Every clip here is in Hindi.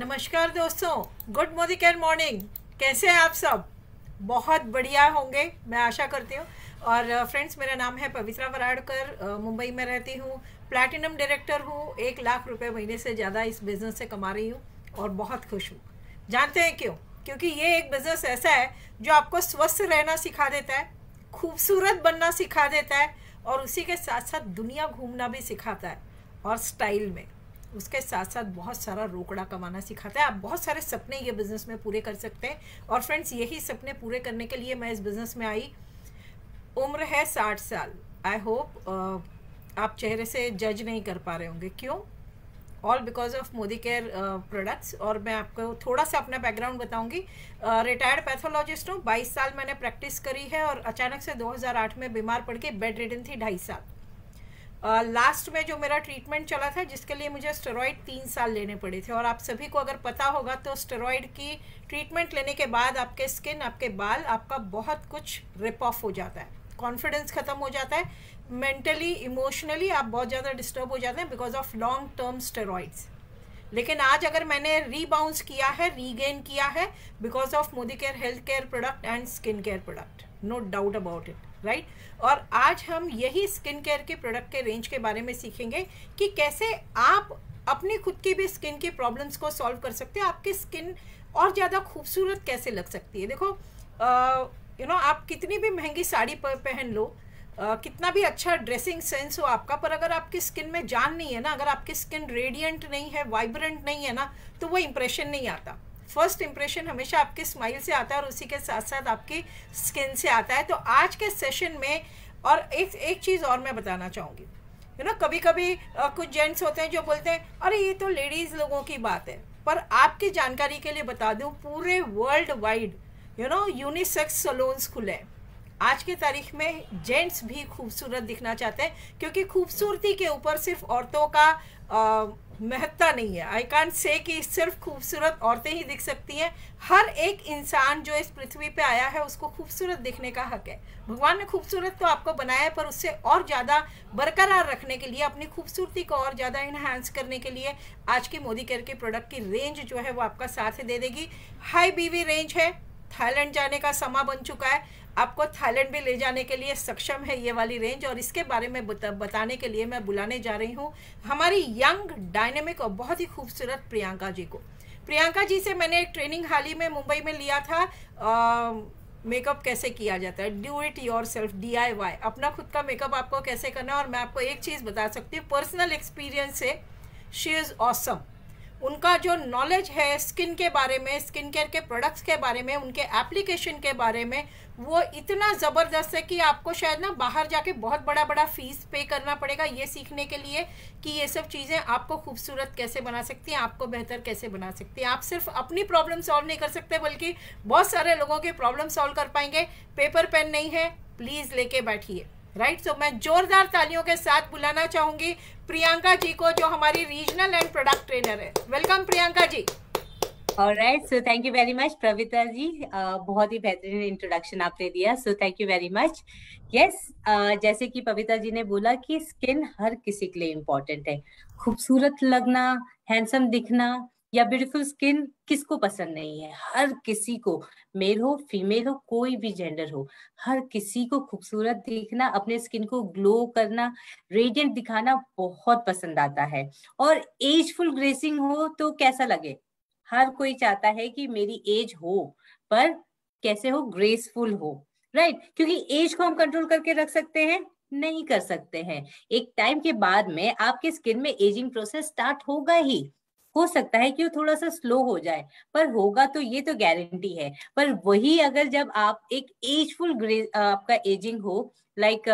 नमस्कार दोस्तों गुड मोदी कैर मॉर्निंग कैसे हैं आप सब बहुत बढ़िया होंगे मैं आशा करती हूँ और फ्रेंड्स मेरा नाम है पवित्रा वराड़कर मुंबई में रहती हूँ प्लैटिनम डायरेक्टर हूँ एक लाख रुपए महीने से ज़्यादा इस बिज़नेस से कमा रही हूँ और बहुत खुश हूँ जानते हैं क्यों क्योंकि ये एक बिज़नेस ऐसा है जो आपको स्वस्थ रहना सिखा देता है खूबसूरत बनना सिखा देता है और उसी के साथ साथ दुनिया घूमना भी सिखाता है और स्टाइल में उसके साथ साथ बहुत सारा रोकड़ा कमाना सिखाता है आप बहुत सारे सपने ये बिज़नेस में पूरे कर सकते हैं और फ्रेंड्स यही सपने पूरे करने के लिए मैं इस बिज़नेस में आई उम्र है साठ साल आई होप आप चेहरे से जज नहीं कर पा रहे होंगे क्यों all because of Modicare products और मैं आपको थोड़ा सा अपना बैकग्राउंड बताऊंगी रिटायर्ड पैथोलॉजिस्ट हूँ 22 साल मैंने प्रैक्टिस करी है और अचानक से 2008 में बीमार पड़ के बेड रिडन थी ढाई साल लास्ट uh, में जो मेरा ट्रीटमेंट चला था जिसके लिए मुझे स्टेरॉयड तीन साल लेने पड़े थे और आप सभी को अगर पता होगा तो स्टेरॉयड की ट्रीटमेंट लेने के बाद आपके स्किन आपके बाल आपका बहुत कुछ रिप ऑफ हो जाता है कॉन्फिडेंस ख़त्म हो जाता है मेंटली इमोशनली आप बहुत ज़्यादा डिस्टर्ब हो जाते हैं because of long term steroids लेकिन आज अगर मैंने रीबाउंस किया है रीगेन किया है because of Modicare health care product and skin care product no doubt about it right right? और आज हम यही स्किन केयर के प्रोडक्ट के रेंज के बारे में सीखेंगे कि कैसे आप अपने खुद की भी स्किन की प्रॉब्लम्स को सॉल्व कर सकते हैं आपकी स्किन और ज़्यादा खूबसूरत कैसे लग सकती है देखो यू नो you know, आप कितनी भी महंगी साड़ी पहन लो Uh, कितना भी अच्छा ड्रेसिंग सेंस हो आपका पर अगर आपकी स्किन में जान नहीं है ना अगर आपकी स्किन रेडियंट नहीं है वाइब्रेंट नहीं है ना तो वो इम्प्रेशन नहीं आता फर्स्ट इंप्रेशन हमेशा आपके स्माइल से आता है और उसी के साथ साथ आपकी स्किन से आता है तो आज के सेशन में और एक एक चीज़ और मैं बताना चाहूँगी यू नो कभी कभी आ, कुछ जेंट्स होते हैं जो बोलते हैं अरे ये तो लेडीज़ लोगों की बात है पर आपकी जानकारी के लिए बता दूँ पूरे world wide you know unisex salons खुले हैं आज की तारीख में जेंट्स भी खूबसूरत दिखना चाहते हैं क्योंकि खूबसूरती के ऊपर सिर्फ औरतों का आ, महत्ता नहीं है आई कान से कि सिर्फ खूबसूरत औरतें ही दिख सकती हैं हर एक इंसान जो इस पृथ्वी पे आया है उसको खूबसूरत दिखने का हक है भगवान ने खूबसूरत तो आपको बनाया है पर उससे और ज़्यादा बरकरार रखने के लिए अपनी खूबसूरती को और ज़्यादा इन्हांस करने के लिए आज की मोदी केयर के प्रोडक्ट की रेंज जो है वो आपका साथ दे देगी हाई बीवी रेंज है थाईलैंड जाने का समा बन चुका है आपको थाईलैंड भी ले जाने के लिए सक्षम है ये वाली रेंज और इसके बारे में बताने के लिए मैं बुलाने जा रही हूँ हमारी यंग डायनेमिक और बहुत ही खूबसूरत प्रियंका जी को प्रियंका जी से मैंने एक ट्रेनिंग हाल ही में मुंबई में लिया था मेकअप कैसे किया जाता है डू इट योर सेल्फ डी अपना खुद का मेकअप आपको कैसे करना है और मैं आपको एक चीज़ बता सकती हूँ पर्सनल एक्सपीरियंस से शी इज़ ऑसम उनका जो नॉलेज है स्किन के बारे में स्किन केयर के प्रोडक्ट्स के बारे में उनके एप्लीकेशन के बारे में वो इतना ज़बरदस्त है कि आपको शायद ना बाहर जाके बहुत बड़ा बड़ा फीस पे करना पड़ेगा ये सीखने के लिए कि ये सब चीज़ें आपको खूबसूरत कैसे बना सकती हैं आपको बेहतर कैसे बना सकती हैं आप सिर्फ अपनी प्रॉब्लम सॉल्व नहीं कर सकते बल्कि बहुत सारे लोगों की प्रॉब्लम सॉल्व कर पाएंगे पेपर पेन नहीं है प्लीज़ लेके बैठिए राइट सो मैं जोरदार तालियों के साथ बुलाना चाहूंगी प्रियंका जी को जो हमारी रीजनल एंड प्रोडक्ट ट्रेनर है welcome Priyanka ji right so thank you very much Pravita ji uh, बहुत ही बेहतरीन इंट्रोडक्शन आपने दिया so thank you very much yes जैसे कि पविता जी ने बोला कि स्किन हर किसी के लिए इम्पोर्टेंट है खूबसूरत लगना हैंडसम दिखना या ब्यूटीफुल स्किन किसको पसंद नहीं है हर किसी को मेल हो फीमेल हो कोई भी जेंडर हो हर किसी को खूबसूरत दिखना अपने स्किन को ग्लो करना रेडियंट दिखाना बहुत पसंद आता है और एजफुल ग्रेसिंग हो तो कैसा लगे हर कोई चाहता है कि मेरी एज हो पर कैसे हो ग्रेसफुल हो राइट right? क्योंकि एज को हम कंट्रोल करके रख सकते हैं नहीं कर सकते हैं एक टाइम के बाद में आपके स्किन में एजिंग प्रोसेस स्टार्ट होगा ही हो सकता है कि वो थोड़ा सा स्लो हो जाए पर होगा तो ये तो गारंटी है पर वही अगर जब आप एक एजफुल आपका एजिंग हो like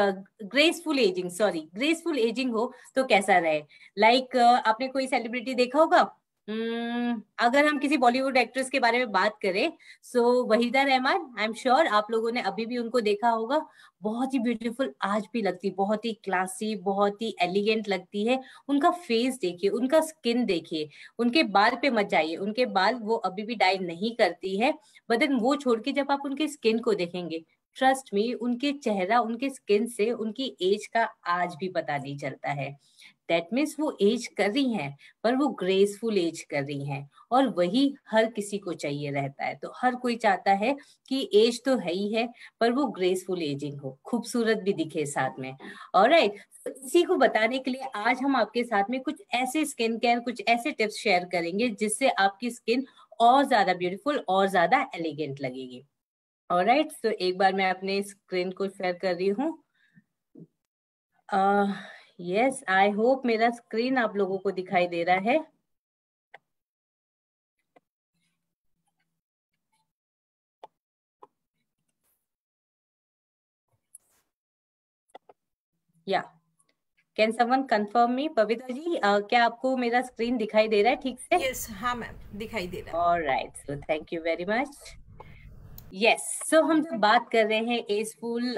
graceful ageing sorry graceful ageing हो तो कैसा रहे लाइक like, uh, आपने कोई सेलिब्रिटी देखा होगा हम्म, अगर हम किसी बॉलीवुड एक्ट्रेस के बारे में बात करें so Waheeda Rehman I am sure आप लोगों ने अभी भी उनको देखा होगा बहुत ही ब्यूटीफुल आज भी लगती बहुत ही क्लासी बहुत ही एलिगेंट लगती है उनका फेस देखिए उनका स्किन देखिए उनके बाल पे मत जाइए उनके बाल वो अभी भी डाई नहीं करती है बदन वो छोड़ के जब आप उनके स्किन को देखेंगे ट्रस्ट में उनके चेहरा उनके स्किन से उनकी एज का आज भी पता नहीं चलता है दैट मीन्स वो एज कर रही हैं पर वो ग्रेसफुल एज कर रही हैं और वही हर किसी को चाहिए रहता है तो हर कोई चाहता है कि एज तो है ही है पर वो ग्रेसफुल एजिंग हो खूबसूरत भी दिखे साथ में और राइट तो इसी को बताने के लिए आज हम आपके साथ में कुछ ऐसे स्किन केयर कुछ ऐसे टिप्स शेयर करेंगे जिससे आपकी स्किन और ज्यादा ब्यूटीफुल और ज्यादा एलिगेंट लगेगी और राइट तो एक बार मैं अपने स्क्रीन को शेयर कर रही हूँ यस आई होप मेरा स्क्रीन आप लोगों को दिखाई दे रहा है या can someone confirm me Pavita ji uh, क्या आपको मेरा स्क्रीन दिखाई दे रहा है ठीक से यस yes, हाँ मैम दिखाई दे रहा है alright so thank you very much yes so हम जब बात कर रहे हैं एजफुल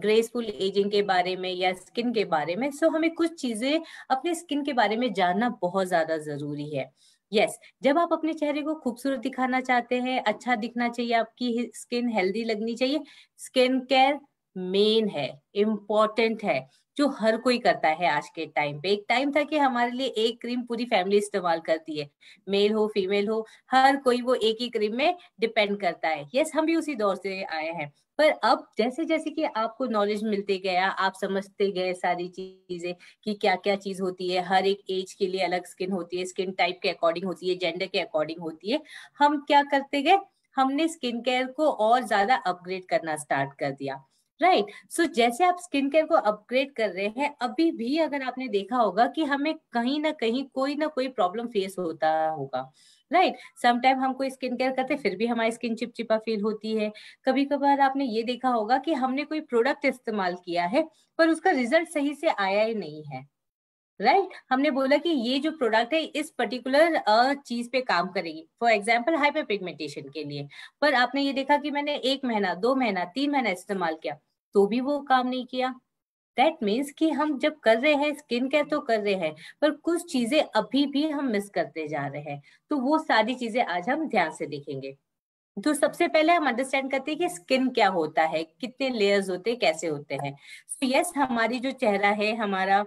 ग्रेसफुल एजिंग के बारे में या स्किन के बारे में सो so हमें कुछ चीजें अपने स्किन के बारे में जानना बहुत ज्यादा जरूरी है यस yes, जब आप अपने चेहरे को खूबसूरत दिखाना चाहते हैं अच्छा दिखना चाहिए आपकी स्किन हेल्दी लगनी चाहिए स्किन केयर मेन है इम्पोर्टेंट है जो हर कोई करता है आज के टाइम पे एक टाइम था कि हमारे लिए एक क्रीम पूरी फैमिली इस्तेमाल करती है मेल हो फीमेल हो हर कोई वो एक ही क्रीम में डिपेंड करता है यस हम भी उसी दौर से आए हैं पर अब जैसे जैसे कि आपको नॉलेज मिलते गया आप समझते गए सारी चीजें कि क्या क्या चीज होती है हर एक एज के लिए अलग स्किन होती है स्किन टाइप के अकॉर्डिंग होती है जेंडर के अकॉर्डिंग होती है हम क्या करते गए हमने स्किन केयर को और ज्यादा अपग्रेड करना स्टार्ट कर दिया राइट right. सो so, जैसे आप स्किन केयर को अपग्रेड कर रहे हैं अभी भी अगर आपने देखा होगा कि हमें कहीं ना कहीं कोई ना कोई प्रॉब्लम फेस होता होगा राइट समटाइम हम कोई स्किन केयर करते फिर भी हमारी स्किन चिपचिपा फील होती है कभी कभार आपने ये देखा होगा कि हमने कोई प्रोडक्ट इस्तेमाल किया है पर उसका रिजल्ट सही से आया ही नहीं है राइट right? हमने बोला कि ये जो प्रोडक्ट है इस पर्टिकुलर चीज पे काम करेगी फॉर एग्जाम्पल हाइपर पिगमेंटेशन के लिए पर आपने ये देखा कि मैंने एक महीना दो महीना तीन महीना इस्तेमाल किया तो भी वो काम नहीं किया दैट मीन्स कि हम जब कर रहे हैं स्किन केयर तो कर रहे हैं पर कुछ चीजें अभी भी हम मिस करते जा रहे हैं तो वो सारी चीजें आज हम ध्यान से देखेंगे तो सबसे पहले हम अंडरस्टैंड करते हैं कि स्किन क्या होता है कितने लेयर्स होते हैं कैसे होते हैं सो so यस yes, हमारी जो चेहरा है हमारा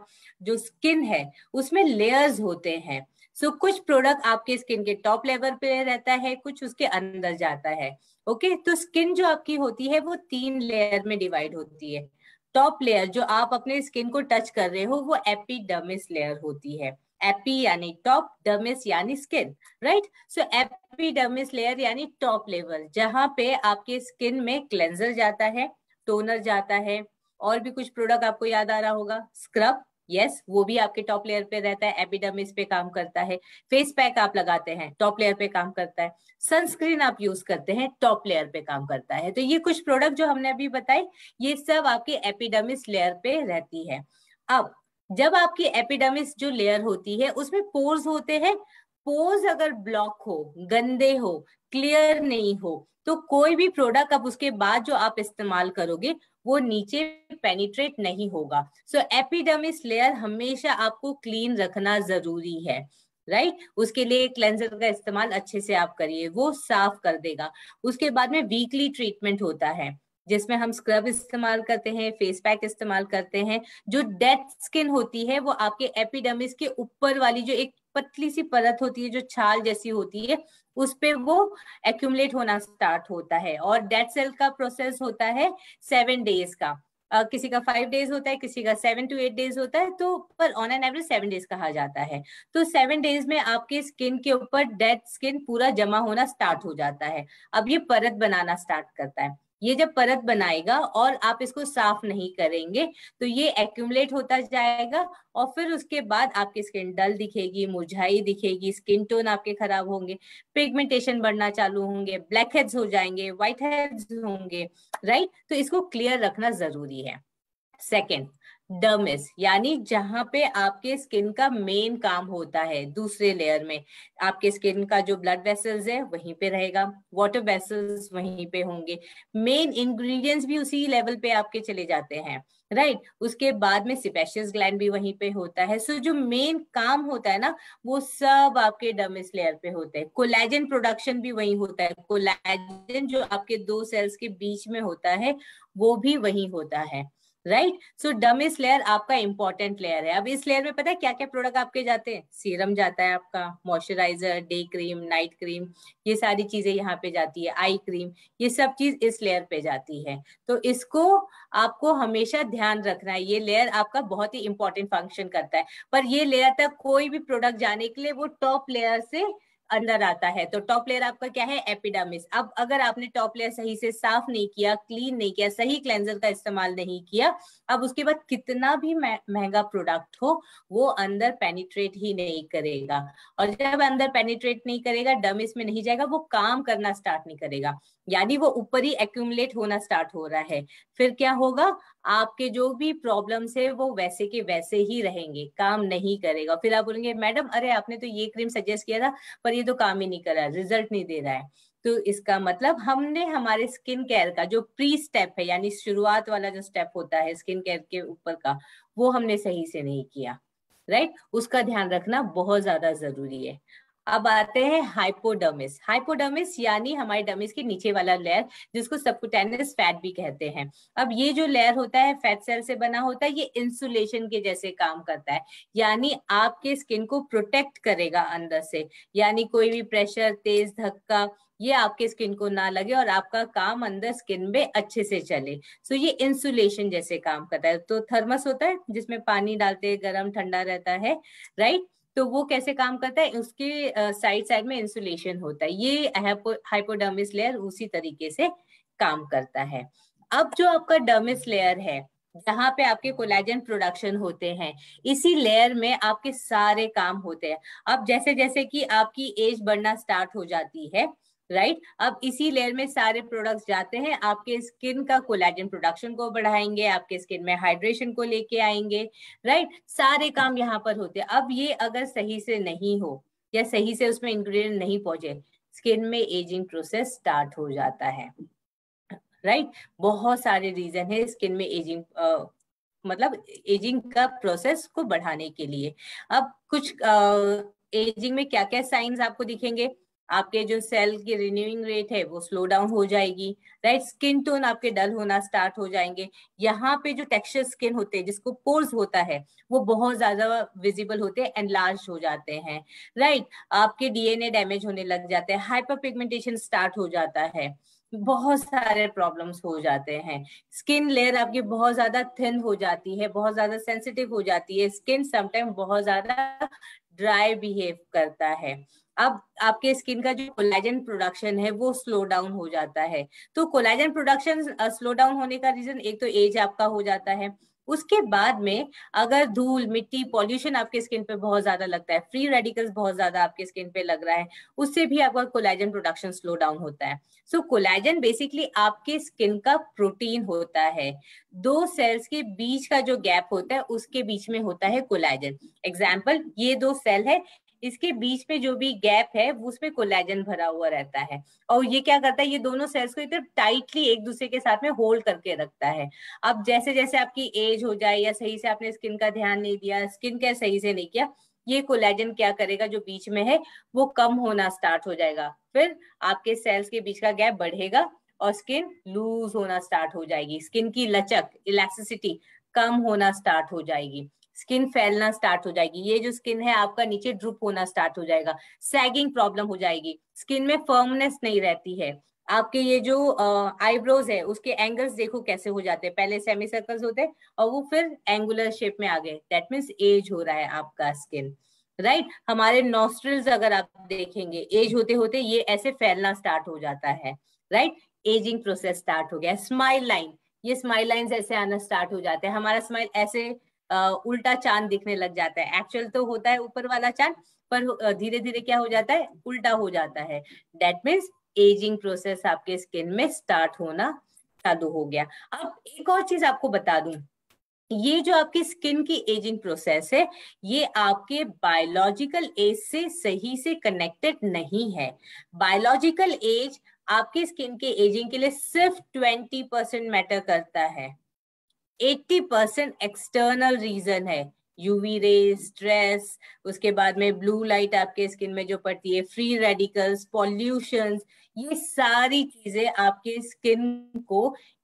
जो स्किन है उसमें लेयर्स होते हैं सो so, कुछ प्रोडक्ट आपके स्किन के टॉप लेवल पे रहता है कुछ उसके अंदर जाता है ओके okay? तो स्किन जो आपकी होती है वो तीन लेयर में डिवाइड होती है टॉप लेयर जो आप अपने स्किन को टच कर रहे हो वो एपिडर्मिस लेयर होती है एपी यानी टॉप डर्मिस यानी skin right so epidermis layer यानी टॉप लेवल जहां पे आपके स्किन में क्लेंजर जाता है टोनर जाता है और भी कुछ प्रोडक्ट आपको याद आ रहा होगा स्क्रब यस yes, वो भी आपके टॉप लेयर पे रहता है एपिडर्मिस पे काम करता है फेस पैक आप लगाते हैं टॉप लेयर पे काम करता है सनस्क्रीन आप यूज करते हैं टॉप लेयर पे काम करता है तो ये कुछ प्रोडक्ट जो हमने अभी बताए ये सब आपके एपिडर्मिस लेयर पे रहती है अब जब आपकी एपिडर्मिस जो लेयर होती है उसमें पोर्स होते हैं पोर्स अगर ब्लॉक हो गंदे हो क्लियर नहीं हो तो कोई भी प्रोडक्ट आप उसके बाद जो आप इस्तेमाल करोगे वो नीचे पेनिट्रेट नहीं होगा सो so, लेयर हमेशा आपको क्लीन रखना जरूरी है राइट right? उसके लिए क्लेंजर का इस्तेमाल अच्छे से आप करिए वो साफ कर देगा उसके बाद में वीकली ट्रीटमेंट होता है जिसमें हम स्क्रब इस्तेमाल करते हैं फेस पैक इस्तेमाल करते हैं जो डेड स्किन होती है वो आपके एपिडमिस के ऊपर वाली जो एक पतली सी परत होती है जो छाल जैसी होती है उस पर वो एक्यूमलेट होना स्टार्ट होता है और डेड सेल का प्रोसेस होता है सेवन डेज का Uh, किसी का फाइव डेज होता है किसी का सेवन टू एट डेज होता है तो पर on an average seven days कहा जाता है तो सेवन डेज में आपके स्किन के ऊपर डेड स्किन पूरा जमा होना स्टार्ट हो जाता है अब ये परत बनाना स्टार्ट करता है ये जब परत बनाएगा और आप इसको साफ नहीं करेंगे तो ये एक्यूमलेट होता जाएगा और फिर उसके बाद आपकी स्किन डल दिखेगी मुरझाई दिखेगी स्किन टोन आपके खराब होंगे पिगमेंटेशन बढ़ना चालू होंगे ब्लैक हेड्स हो जाएंगे व्हाइट हेड्स होंगे राइट तो इसको क्लियर रखना जरूरी है सेकेंड डर्मिस यानी जहां पे आपके स्किन का मेन काम होता है दूसरे लेयर में आपके स्किन का जो ब्लड वेसल्स है वहीं पे रहेगा वाटर वेसल्स वहीं पे होंगे मेन इंग्रेडिएंट्स भी उसी लेवल पे आपके चले जाते हैं राइट right? उसके बाद में सिपेशियस ग्लैंड भी वहीं पे होता है सो so, जो मेन काम होता है ना वो सब आपके डर्मिस लेयर पे होते हैं कोलेजन प्रोडक्शन भी वहीं होता है कोलेजन जो आपके दो सेल्स के बीच में होता है वो भी वहीं होता है राइट सो डमिस लेयर आपका इंपॉर्टेंट लेयर है अब इस लेयर में पता है क्या क्या प्रोडक्ट आपके जाते हैं सीरम जाता है आपका moisturiser day cream night cream ये सारी चीजें यहाँ पे जाती है आई क्रीम ये सब चीज इस लेयर पे जाती है तो इसको आपको हमेशा ध्यान रखना है ये लेयर आपका बहुत ही इंपॉर्टेंट फंक्शन करता है पर ये लेयर तक कोई भी प्रोडक्ट जाने के लिए वो टॉप लेयर से अंदर आता है तो टॉप लेयर आपका क्या है एपिडामिस अब अगर आपने टॉप लेयर सही से साफ नहीं किया क्लीन नहीं किया सही क्लेंजर का इस्तेमाल नहीं किया अब उसके बाद कितना भी महंगा प्रोडक्ट हो वो अंदर पेनिट्रेट ही नहीं करेगा और जब अंदर पेनिट्रेट नहीं करेगा डमिस में नहीं जाएगा वो काम करना स्टार्ट नहीं करेगा यानी वो ऊपर ही एक्यूमुलेट होना स्टार्ट हो रहा है फिर क्या होगा आपके जो भी प्रॉब्लम्स है वो वैसे के वैसे ही रहेंगे काम नहीं करेगा फिर आप बोलेंगे मैडम अरे आपने तो ये क्रीम सजेस्ट किया था पर ये तो काम ही नहीं कर रहा रिजल्ट नहीं दे रहा है तो इसका मतलब हमने हमारे स्किन केयर का जो प्री स्टेप है यानी शुरुआत वाला जो स्टेप होता है स्किन केयर के ऊपर का वो हमने सही से नहीं किया राइट right? उसका ध्यान रखना बहुत ज्यादा जरूरी है अब आते हैं हाइपोडर्मिस हाइपोडर्मिस यानी हमारे डर्मिस के नीचे वाला लेयर जिसको सबकुटेनस फैट भी कहते हैं अब ये जो लेयर होता है फैट सेल से बना होता है ये इंसुलेशन के जैसे काम करता है यानी आपके स्किन को प्रोटेक्ट करेगा अंदर से यानी कोई भी प्रेशर तेज धक्का ये आपके स्किन को ना लगे और आपका काम अंदर स्किन में अच्छे से चले सो so, ये इंसुलेशन जैसे काम करता है तो थर्मस होता है जिसमें पानी डालते गर्म ठंडा रहता है राइट तो वो कैसे काम करता है उसके साइड साइड में इंसुलेशन होता है ये हाइपोडर्मिस लेयर उसी तरीके से काम करता है अब जो आपका डर्मिस लेयर है जहाँ पे आपके कोलेजन प्रोडक्शन होते हैं इसी लेयर में आपके सारे काम होते हैं अब जैसे जैसे कि आपकी एज बढ़ना स्टार्ट हो जाती है राइट अब इसी लेयर में सारे प्रोडक्ट्स जाते हैं आपके स्किन का कोलेजन प्रोडक्शन को बढ़ाएंगे आपके स्किन में हाइड्रेशन को लेके आएंगे राइट सारे काम यहाँ पर होते हैं अब ये अगर सही से नहीं हो या सही से उसमें इंग्रेडिएंट नहीं पहुंचे स्किन में एजिंग प्रोसेस स्टार्ट हो जाता है राइट right? बहुत सारे रीजन है स्किन में एजिंग आ, मतलब एजिंग का प्रोसेस को बढ़ाने के लिए अब कुछ आ, एजिंग में क्या क्या साइंस आपको दिखेंगे आपके जो सेल की रिन्यूइंग रेट है वो स्लो डाउन हो जाएगी राइट स्किन टोन आपके डल होना स्टार्ट हो जाएंगे यहाँ पे जो टेक्सचर स्किन होते हैं जिसको पोर्स होता है वो बहुत ज्यादा विजिबल होते हैं एंड लार्ज हो जाते हैं राइट आपके डीएनए डैमेज होने लग जाते हैं हाइपर पिगमेंटेशन स्टार्ट हो जाता है बहुत सारे प्रॉब्लम्स हो जाते हैं स्किन लेयर आपकी बहुत ज्यादा थिन हो जाती है बहुत ज्यादा सेंसिटिव हो जाती है स्किन समटाइम बहुत ज्यादा ड्राई बिहेव करता है अब आपके स्किन का जो कोलाजन प्रोडक्शन है वो स्लो डाउन हो जाता है तो कोलाइजन प्रोडक्शन स्लो डाउन होने का रीजन एक तो एज आपका हो जाता है उसके बाद में अगर धूल मिट्टी पॉल्यूशन आपके स्किन पे बहुत ज्यादा लगता है फ्री रेडिकल्स बहुत ज्यादा आपके स्किन पे लग रहा है उससे भी आपका कोलाइजन प्रोडक्शन स्लो डाउन होता है सो कोलाइजन बेसिकली आपके स्किन का प्रोटीन होता है दो सेल्स के बीच का जो गैप होता है उसके बीच में होता है कोलाइजन एग्जाम्पल ये दो सेल है इसके बीच में जो भी गैप है उसमें कोलेजन भरा हुआ रहता है और ये क्या करता है ये दोनों सेल्स को इधर टाइटली एक दूसरे के साथ में होल्ड करके रखता है अब जैसे जैसे आपकी एज हो जाए या सही से आपने स्किन का ध्यान नहीं दिया स्किन केयर सही से नहीं किया ये कोलेजन क्या करेगा जो बीच में है वो कम होना स्टार्ट हो जाएगा फिर आपके सेल्स के बीच का गैप बढ़ेगा और स्किन लूज होना स्टार्ट हो जाएगी स्किन की लचक इलेक्ट्रिसिटी कम होना स्टार्ट हो जाएगी स्किन फैलना स्टार्ट हो जाएगी ये जो स्किन है आपका नीचे ड्रुप होना स्टार्ट हो जाएगा सैगिंग प्रॉब्लम हो जाएगी स्किन में फर्मनेस नहीं रहती है आपके ये जो आईब्रोज है उसके एंगल्स देखो कैसे हो जाते हैं पहले सेमी सर्कल्स होते हैं और वो फिर एंगुलर शेप में आ गए दैट मीन्स एज हो रहा है आपका स्किन राइट right? हमारे नोस्ट्रल्स अगर आप देखेंगे एज होते होते ये ऐसे फैलना स्टार्ट हो जाता है राइट एजिंग प्रोसेस स्टार्ट हो गया स्माइल लाइन ये स्माइल लाइन ऐसे आना स्टार्ट हो जाते हैं हमारा स्माइल ऐसे उल्टा चांद दिखने लग जाता है एक्चुअल तो होता है ऊपर वाला चांद पर धीरे धीरे क्या हो जाता है उल्टा हो जाता है डेट मीन्स एजिंग प्रोसेस आपके स्किन में स्टार्ट होना चालू हो गया अब एक और चीज आपको बता दूं ये जो आपकी स्किन की एजिंग प्रोसेस है ये आपके बायोलॉजिकल एज से सही से कनेक्टेड नहीं है बायोलॉजिकल एज आपके स्किन के एजिंग के लिए सिर्फ ट्वेंटी परसेंट मैटर करता है एट्टी परसेंट एक्सटर्नल रीजन है यूवी रे स्ट्रेस उसके बाद में ब्लू लाइट आपके स्किन में जो पड़ती है फ्री रेडिकल्स पॉल्यूशन ये सारी चीजें आपके स्किन को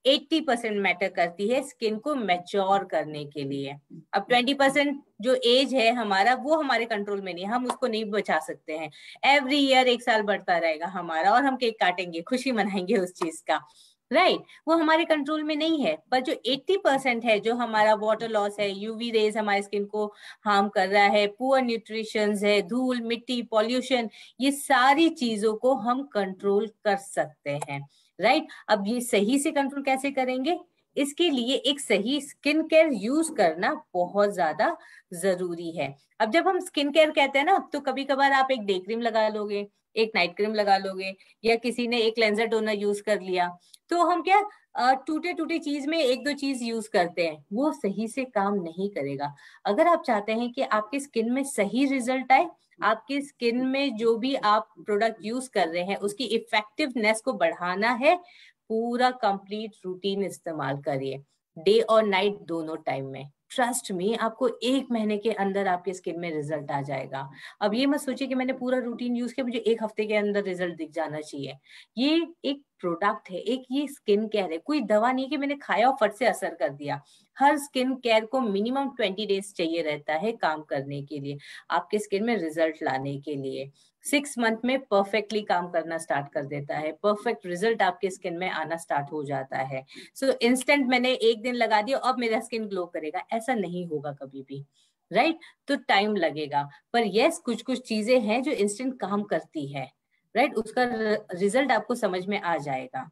80 परसेंट मैटर करती है स्किन को मेच्योर करने के लिए अब 20 परसेंट जो एज है हमारा वो हमारे कंट्रोल में नहीं हम उसको नहीं बचा सकते हैं एवरी ईयर एक साल बढ़ता रहेगा हमारा और हम केक काटेंगे खुशी मनाएंगे उस चीज का राइट right. वो हमारे कंट्रोल में नहीं है पर जो 80 परसेंट है जो हमारा वाटर लॉस है यूवी रेज हमारे स्किन को हार्म कर रहा है पुअर न्यूट्रिशन है धूल मिट्टी पॉल्यूशन ये सारी चीजों को हम कंट्रोल कर सकते हैं राइट right? अब ये सही से कंट्रोल कैसे करेंगे इसके लिए एक सही स्किन केयर यूज करना बहुत ज्यादा जरूरी है अब जब हम स्किन केयर कहते हैं ना तो कभी कभार आप एक डे क्रीम लगा लोगे एक नाइट क्रीम लगा लोगे या किसी ने एक लेंजर टोनर यूज कर लिया तो हम क्या टूटे टूटे चीज में एक दो चीज यूज करते हैं वो सही से काम नहीं करेगा अगर आप चाहते हैं कि आपके स्किन में सही रिजल्ट आए आपकी स्किन में जो भी आप प्रोडक्ट यूज कर रहे हैं उसकी इफेक्टिवनेस को बढ़ाना है पूरा कंप्लीट रूटीन इस्तेमाल करिए डे और नाइट दोनों टाइम में ट्रस्ट मी आपको एक महीने के अंदर आपके स्किन में रिजल्ट आ जाएगा अब ये मत सोचिए कि मैंने पूरा रूटीन यूज किया मुझे एक हफ्ते के अंदर रिजल्ट दिख जाना चाहिए ये एक प्रोडक्ट है एक ये स्किन केयर है कोई दवा नहीं कि मैंने खाया और फट से असर कर दिया हर स्किन केयर को मिनिमम ट्वेंटी डेज चाहिए रहता है काम करने के लिए आपके स्किन में रिजल्ट लाने के लिए सिक्स मंथ में परफेक्टली काम करना स्टार्ट कर देता है परफेक्ट रिजल्ट आपके स्किन में आना स्टार्ट हो जाता है सो so, इंस्टेंट मैंने एक दिन लगा दिया अब मेरा स्किन ग्लो करेगा ऐसा नहीं होगा कभी भी राइट right? तो टाइम लगेगा पर यस कुछ कुछ चीजें हैं जो इंस्टेंट काम करती है राइट right? उसका रिजल्ट आपको समझ में आ जाएगा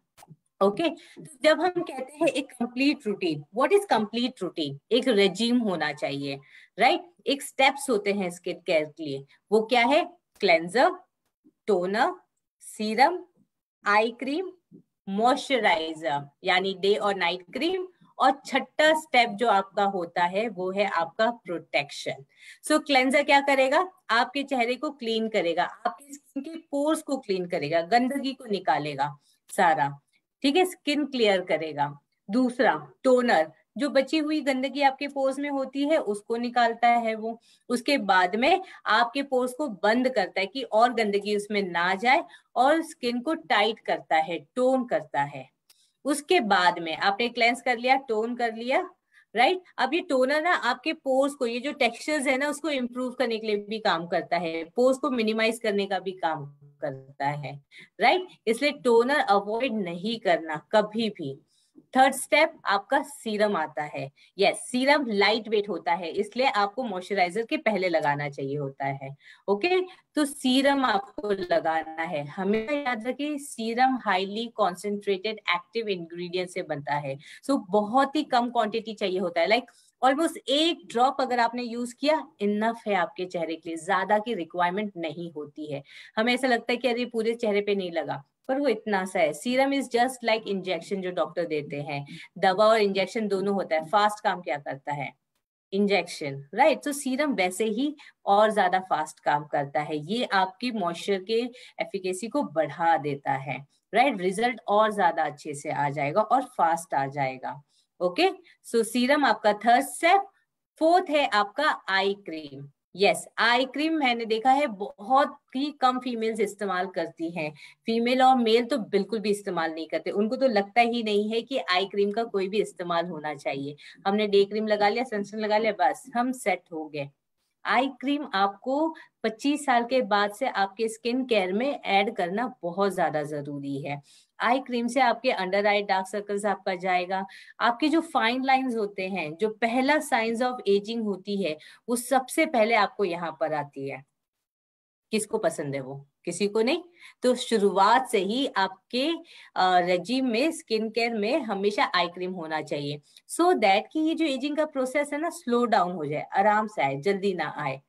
ओके okay? तो जब हम कहते हैं एक complete routine what is complete routine एक रेजीम होना चाहिए राइट right? एक स्टेप्स होते हैं स्किन केयर के लिए वो क्या है cleanser toner serum eye cream moisturiser यानी डे और नाइट क्रीम और छठा स्टेप जो आपका होता है वो है आपका प्रोटेक्शन सो क्लेंजर क्या करेगा आपके चेहरे को क्लीन करेगा आपकी स्किन के पोर्स को क्लीन करेगा गंदगी को निकालेगा सारा ठीक है स्किन क्लियर करेगा दूसरा टोनर जो बची हुई गंदगी आपके पोर्स में होती है उसको निकालता है वो उसके बाद में आपके पोर्स को बंद करता है कि और गंदगी उसमें ना जाए और स्किन को टाइट करता है टोन करता है उसके बाद में आपने क्लेंस कर लिया टोन कर लिया राइट right? अब ये टोनर ना आपके पोर्स को ये जो टेक्सचर्स है ना उसको इम्प्रूव करने के लिए भी काम करता है पोर्स को मिनिमाइज करने का भी काम करता है राइट right? इसलिए टोनर अवॉइड नहीं करना कभी भी थर्ड स्टेप आपका सीरम आता है यस सीरम लाइट वेट होता है इसलिए आपको मॉइस्चराइजर के पहले लगाना चाहिए होता है ओके तो सीरम आपको लगाना है हमेशा याद रखिए serum highly concentrated active ingredient से बनता है सो so, बहुत ही कम क्वांटिटी चाहिए होता है लाइक like, ऑलमोस्ट एक ड्रॉप अगर आपने यूज किया इनफ है आपके चेहरे के लिए ज्यादा की रिक्वायरमेंट नहीं होती है हमें ऐसा लगता है कि अरे पूरे चेहरे पे नहीं लगा पर वो इतना सा है serum is just like injection जो डॉक्टर देते हैं दवा और इंजेक्शन दोनों होता है फास्ट काम क्या करता है इंजेक्शन राइट तो सीरम वैसे ही और ज्यादा फास्ट काम करता है ये आपकी मॉइस्चर के एफिकेसी को बढ़ा देता है राइट right? रिजल्ट और ज्यादा अच्छे से आ जाएगा और फास्ट आ जाएगा ओके सो सीरम आपका थर्ड स्टेप फोर्थ है आपका eye cream yes eye cream मैंने देखा है बहुत ही कम फीमेल्स इस्तेमाल करती हैं फीमेल और मेल तो बिल्कुल भी इस्तेमाल नहीं करते उनको तो लगता ही नहीं है कि आई क्रीम का कोई भी इस्तेमाल होना चाहिए हमने डे क्रीम लगा लिया सनस्क्रीन लगा लिया बस हम सेट हो गए आई क्रीम आपको 25 साल के बाद से आपके स्किन केयर में ऐड करना बहुत ज्यादा जरूरी है आई क्रीम से आपके अंडर आई डार्क सर्कल्स आपका जाएगा आपके जो फाइन लाइंस होते हैं जो पहला साइंस ऑफ एजिंग होती है वो सबसे पहले आपको यहाँ पर आती है किसको पसंद है वो किसी को नहीं तो शुरुआत से ही आपके रजीम में स्किन केयर में हमेशा आई क्रीम होना चाहिए सो so दैट कि ये जो एजिंग का प्रोसेस है ना स्लो डाउन हो जाए आराम से आए जल्दी ना आए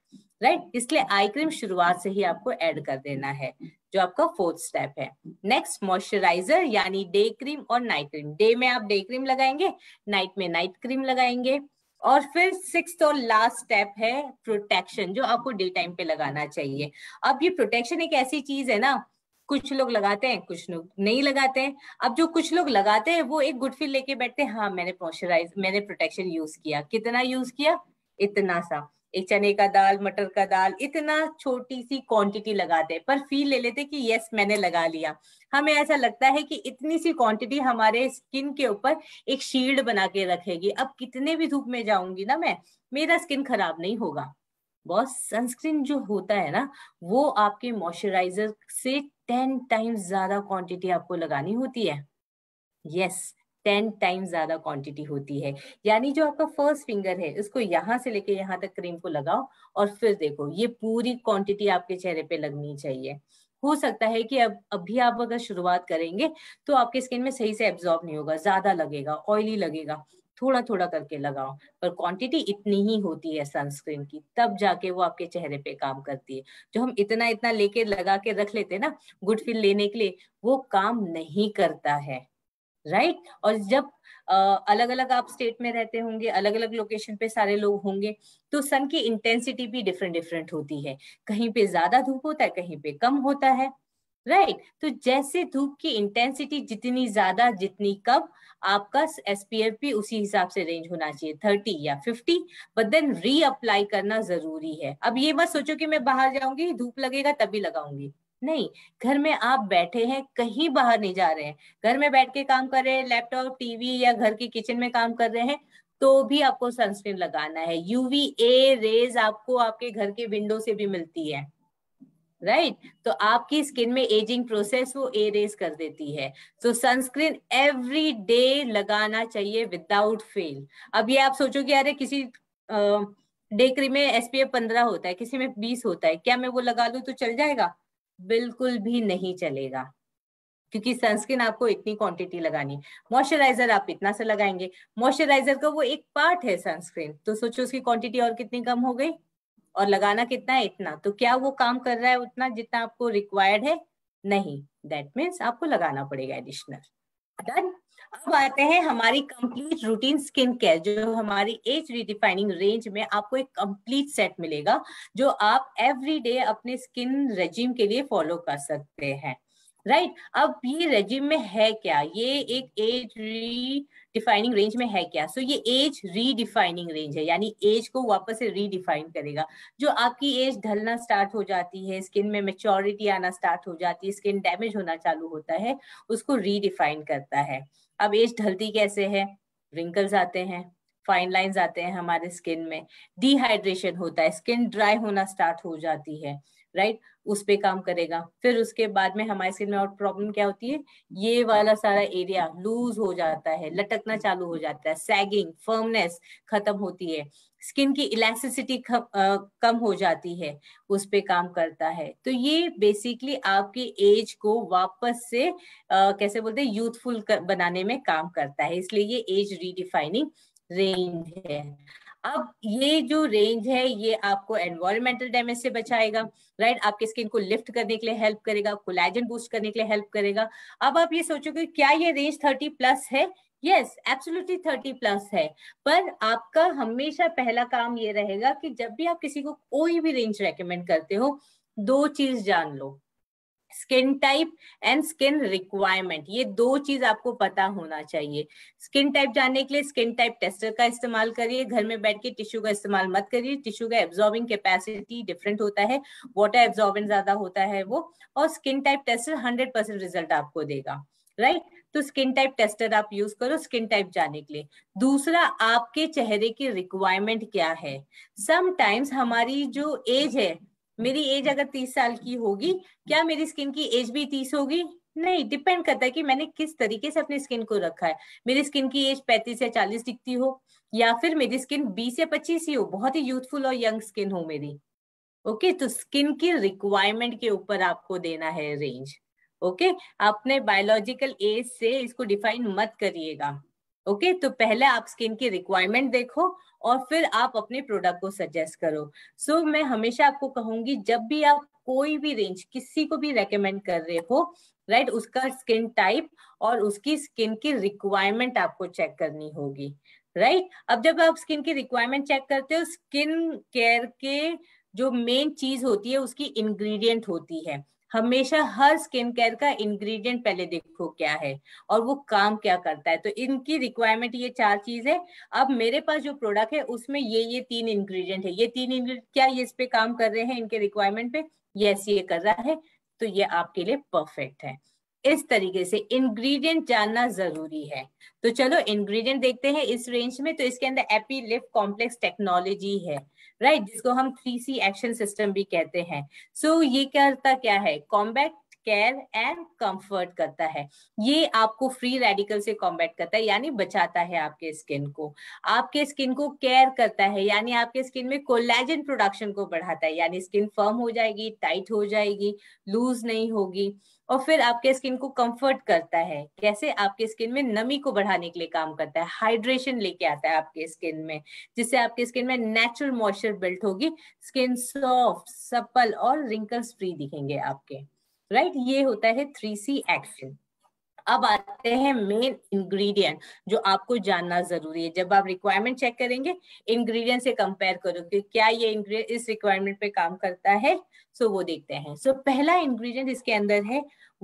राइट right? इसलिए आई क्रीम शुरुआत से ही आपको ऐड कर देना है जो आपका फोर्थ स्टेप है नेक्स्ट मॉइस्चराइजर यानी डे क्रीम और नाइट क्रीम डे में आप डे क्रीम लगाएंगे नाइट में नाइट क्रीम लगाएंगे और फिर सिक्स और लास्ट स्टेप है प्रोटेक्शन जो आपको डे टाइम पे लगाना चाहिए अब ये प्रोटेक्शन एक ऐसी चीज है ना कुछ लोग लगाते हैं कुछ लोग नहीं लगाते हैं अब जो कुछ लोग लगाते हैं वो एक गुड फील लेके बैठते हैं हाँ मैंने मॉइस्चराइज मैंने प्रोटेक्शन यूज किया कितना यूज किया इतना सा एक चने का दाल मटर का दाल इतना छोटी सी क्वांटिटी लगाते पर फील ले लेते कि यस मैंने लगा लिया हमें ऐसा लगता है कि इतनी सी क्वांटिटी हमारे स्किन के ऊपर एक शील्ड बना के रखेगी अब कितने भी धूप में जाऊंगी ना मैं मेरा स्किन खराब नहीं होगा बॉस सनस्क्रीन जो होता है ना वो आपके मॉइस्चराइजर से टेन टाइम्स ज्यादा क्वांटिटी आपको लगानी होती है यस yes, टेन टाइम ज्यादा क्वांटिटी होती है यानी जो आपका फर्स्ट फिंगर है इसको यहाँ से लेके यहाँ तक क्रीम को लगाओ और फिर देखो ये पूरी क्वांटिटी आपके चेहरे पे लगनी चाहिए हो सकता है कि अब अभी आप अगर शुरुआत करेंगे तो आपके स्किन में सही से एब्जॉर्ब नहीं होगा ज्यादा लगेगा ऑयली लगेगा थोड़ा थोड़ा करके लगाओ पर क्वांटिटी इतनी ही होती है सनस्क्रीन की तब जाके वो आपके चेहरे पे काम करती है जो हम इतना इतना लेके लगा के रख लेते हैं ना गुड फील लेने के लिए वो काम नहीं करता है राइट right? और जब अलग अलग आप स्टेट में रहते होंगे अलग अलग लोकेशन पे सारे लोग होंगे तो सन की इंटेंसिटी भी डिफरेंट डिफरेंट होती है कहीं पे ज्यादा धूप होता है कहीं पे कम होता है राइट right? तो जैसे धूप की इंटेंसिटी जितनी ज्यादा जितनी कम आपका एस भी उसी हिसाब से रेंज होना चाहिए थर्टी या फिफ्टी बट देन रीअप्लाई करना जरूरी है अब ये मत सोचो कि मैं बाहर जाऊंगी धूप लगेगा तभी लगाऊंगी नहीं घर में आप बैठे हैं कहीं बाहर नहीं जा रहे हैं घर में बैठ के काम कर रहे हैं लैपटॉप टीवी या घर के किचन में काम कर रहे हैं तो भी आपको सनस्क्रीन लगाना है यूवी ए रेज आपको आपके घर के विंडो से भी मिलती है राइट right? तो आपकी स्किन में एजिंग प्रोसेस वो ए रेज कर देती है तो सनस्क्रीन एवरी डे लगाना चाहिए विदाउट फेल अब ये आप सोचोगे अरे किसी डे क्रीम में एसपीएफ पंद्रह होता है किसी में बीस होता है क्या मैं वो लगा लू तो चल जाएगा बिल्कुल भी नहीं चलेगा क्योंकि सनस्क्रीन आपको इतनी क्वांटिटी लगानी है मॉइस्चराइजर आप इतना से लगाएंगे मॉइस्चराइजर का वो एक पार्ट है सनस्क्रीन तो सोचो उसकी क्वांटिटी और कितनी कम हो गई और लगाना कितना है इतना तो क्या वो काम कर रहा है उतना जितना आपको रिक्वायर्ड है नहीं दैट मीन्स आपको लगाना पड़ेगा एडिशनल डन अब आते हैं हमारी कंप्लीट रूटीन स्किन केयर जो हमारी एज रिडिफाइनिंग रेंज में आपको एक कंप्लीट सेट मिलेगा जो आप एवरी डे अपने स्किन रेजिम के लिए फॉलो कर सकते हैं राइट right? अब ये रेजिम में है क्या ये एक एज रीडिफाइनिंग रेंज में है क्या सो so, ये एज रीडिफाइनिंग रेंज है यानी एज को वापस से रीडिफाइन करेगा जो आपकी एज ढलना स्टार्ट हो जाती है स्किन में मेच्योरिटी आना स्टार्ट हो जाती है स्किन डैमेज होना चालू होता है उसको रीडिफाइन करता है अब एज ढलती कैसे है रिंकल्स आते हैं फाइन लाइन्स आते हैं हमारे स्किन में डिहाइड्रेशन होता है स्किन ड्राई होना स्टार्ट हो जाती है राइट उस पर काम करेगा फिर उसके बाद में हमारे स्किन में और प्रॉब्लम क्या होती है ये वाला सारा एरिया लूज हो जाता है लटकना चालू हो जाता है सैगिंग फर्मनेस खत्म होती है स्किन की इलास्टिसिटी कम हो जाती है उस पर काम करता है तो ये बेसिकली आपकी एज को वापस से आ, कैसे बोलते हैं यूथफुल बनाने में काम करता है इसलिए ये एज रीडिफाइनिंग रेंज है अब ये जो रेंज है ये आपको एनवायरमेंटल डैमेज से बचाएगा राइट आपके स्किन को लिफ्ट करने के लिए हेल्प करेगा कोलेजन बूस्ट करने के लिए हेल्प करेगा अब आप ये सोचोगे क्या ये रेंज थर्टी प्लस है यस एब्सोल्युटली थर्टी प्लस है पर आपका हमेशा पहला काम ये रहेगा कि जब भी आप किसी को कोई भी रेंज रेकमेंड करते हो दो चीज जान लो skin type and skin requirement ये दो चीज आपको पता होना चाहिए स्किन टाइप जानने के लिए स्किन टाइप टेस्टर का इस्तेमाल करिए घर में बैठ के टिश्यू का इस्तेमाल मत करिए टिश्यू का एब्जॉर्बिंग कैपेसिटी डिफरेंट होता है वाटर एब्जॉर्बेंट ज्यादा होता है वो और skin type tester hundred percent result आपको देगा राइट right? तो स्किन टाइप टेस्टर आप यूज करो स्किन टाइप जाने के लिए दूसरा आपके चेहरे की रिक्वायरमेंट क्या है समटाइम्स हमारी जो एज है मेरी एज अगर तीस साल की होगी क्या मेरी स्किन की एज भी तीस होगी नहीं डिपेंड करता है कि मैंने किस तरीके से अपनी स्किन को रखा है मेरी स्किन की एज पैंतीस या चालीस दिखती हो या फिर मेरी स्किन बीस या पच्चीस ही हो बहुत ही यूथफुल और यंग स्किन हो मेरी ओके okay, तो स्किन की रिक्वायरमेंट के ऊपर आपको देना है रेंज ओके okay? अपने बायोलॉजिकल एज से इसको डिफाइन मत करिएगा ओके तो पहले आप स्किन की रिक्वायरमेंट देखो और फिर आप अपने प्रोडक्ट को सजेस्ट करो सो so, मैं हमेशा आपको कहूंगी जब भी आप कोई भी रेंज किसी को भी रेकमेंड कर रहे हो राइट right, उसका स्किन टाइप और उसकी स्किन की रिक्वायरमेंट आपको चेक करनी होगी राइट right? अब जब आप स्किन की रिक्वायरमेंट चेक करते हो स्किन केयर के जो मेन चीज होती है उसकी इंग्रेडिएंट होती है हमेशा हर स्किन केयर का इंग्रेडिएंट पहले देखो क्या है और वो काम क्या करता है तो इनकी रिक्वायरमेंट ये चार चीज है अब मेरे पास जो प्रोडक्ट है उसमें ये ये तीन इंग्रेडिएंट है ये तीन इंग्रेडिएंट क्या ये इस पे काम कर रहे हैं इनके रिक्वायरमेंट पे यस ये कर रहा है तो ये आपके लिए परफेक्ट है इस तरीके से इंग्रेडिएंट जानना जरूरी है तो चलो इंग्रेडिएंट देखते हैं इस रेंज में तो इसके अंदर एपीलिफ कॉम्प्लेक्स टेक्नोलॉजी है राइट जिसको हम थ्री सी एक्शन सिस्टम भी कहते हैं सो so, ये करता क्या है कॉम्बैक्ट केयर एंड कंफर्ट करता है ये आपको फ्री रेडिकल से कॉम्बैट करता है यानी बचाता है आपके स्किन को आपके स्किन को केयर करता है यानी आपके स्किन में कोलेजन प्रोडक्शन को बढ़ाता है यानी स्किन फर्म हो जाएगी टाइट हो जाएगी लूज नहीं होगी और फिर आपके स्किन को कंफर्ट करता है कैसे आपके स्किन में नमी को बढ़ाने के लिए काम करता है हाइड्रेशन लेके आता है आपके स्किन में जिससे आपके स्किन में नेचुरल मॉइस्चर बिल्ट होगी स्किन सॉफ्ट सप्पल और रिंकल्स फ्री दिखेंगे आपके राइट ये होता है थ्री सी एक्शन अब आते हैं मेन इंग्रेडिएंट जो आपको जानना जरूरी है जब आप रिक्वायरमेंट चेक करेंगे इंग्रेडिएंट से कंपेयर करो कि क्या ये इंग्रेडिएंट इस रिक्वायरमेंट पे काम करता है सो वो देखते हैं सो पहला इंग्रेडिएंट इसके अंदर है